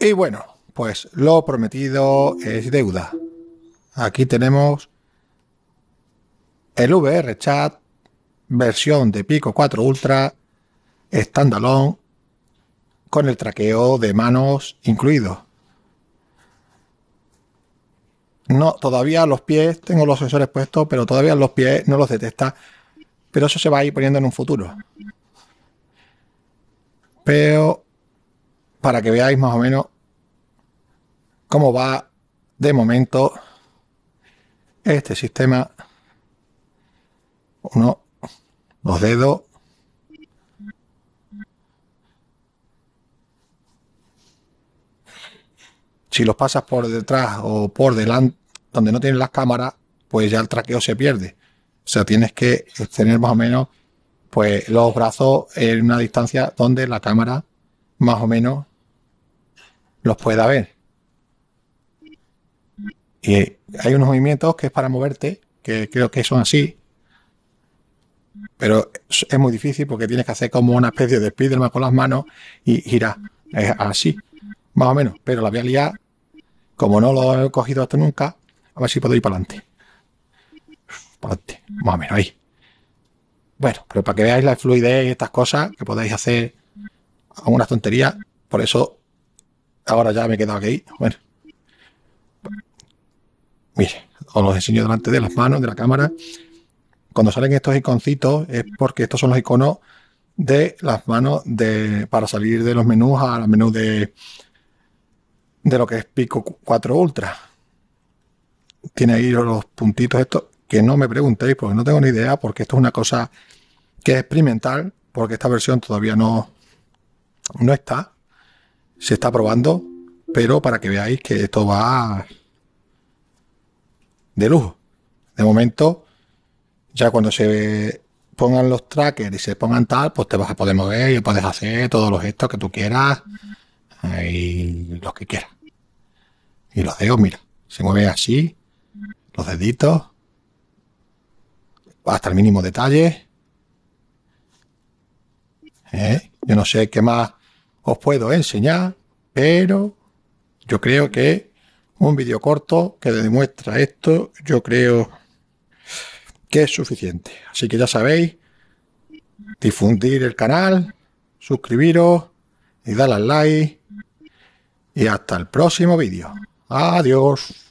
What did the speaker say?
Y bueno, pues lo prometido es deuda. Aquí tenemos el VR Chat, versión de Pico 4 Ultra, standalone, con el traqueo de manos incluido. No, todavía los pies, tengo los sensores puestos, pero todavía los pies no los detecta. Pero eso se va a ir poniendo en un futuro. Pero para que veáis más o menos cómo va de momento este sistema. Uno, los dedos. Si los pasas por detrás o por delante, donde no tienes las cámaras, pues ya el traqueo se pierde. O sea, tienes que tener más o menos pues los brazos en una distancia donde la cámara más o menos los pueda ver. Y hay unos movimientos que es para moverte, que creo que son así. Pero es muy difícil porque tienes que hacer como una especie de Spiderman con las manos y girar. Es así, más o menos. Pero la voy a Como no lo he cogido hasta nunca, a ver si puedo ir para adelante. Para adelante, más o menos ahí. Bueno, pero para que veáis la fluidez y estas cosas que podéis hacer algunas tonterías. Por eso ahora ya me he quedado aquí. Bueno. Mire, os los enseño delante de las manos, de la cámara. Cuando salen estos iconcitos es porque estos son los iconos de las manos de, para salir de los menús a menú de, de lo que es Pico 4 Ultra. Tiene ahí los puntitos estos que no me preguntéis porque no tengo ni idea, porque esto es una cosa que es experimental, porque esta versión todavía no, no está. Se está probando, pero para que veáis que esto va de lujo. De momento, ya cuando se pongan los trackers y se pongan tal, pues te vas a poder mover y puedes hacer todos los gestos que tú quieras y los que quieras. Y los dedos, mira, se mueve así, los deditos, hasta el mínimo detalle. ¿Eh? Yo no sé qué más os puedo enseñar, pero yo creo que un vídeo corto que demuestra esto, yo creo que es suficiente. Así que ya sabéis, difundir el canal, suscribiros y dar al like. Y hasta el próximo vídeo. Adiós.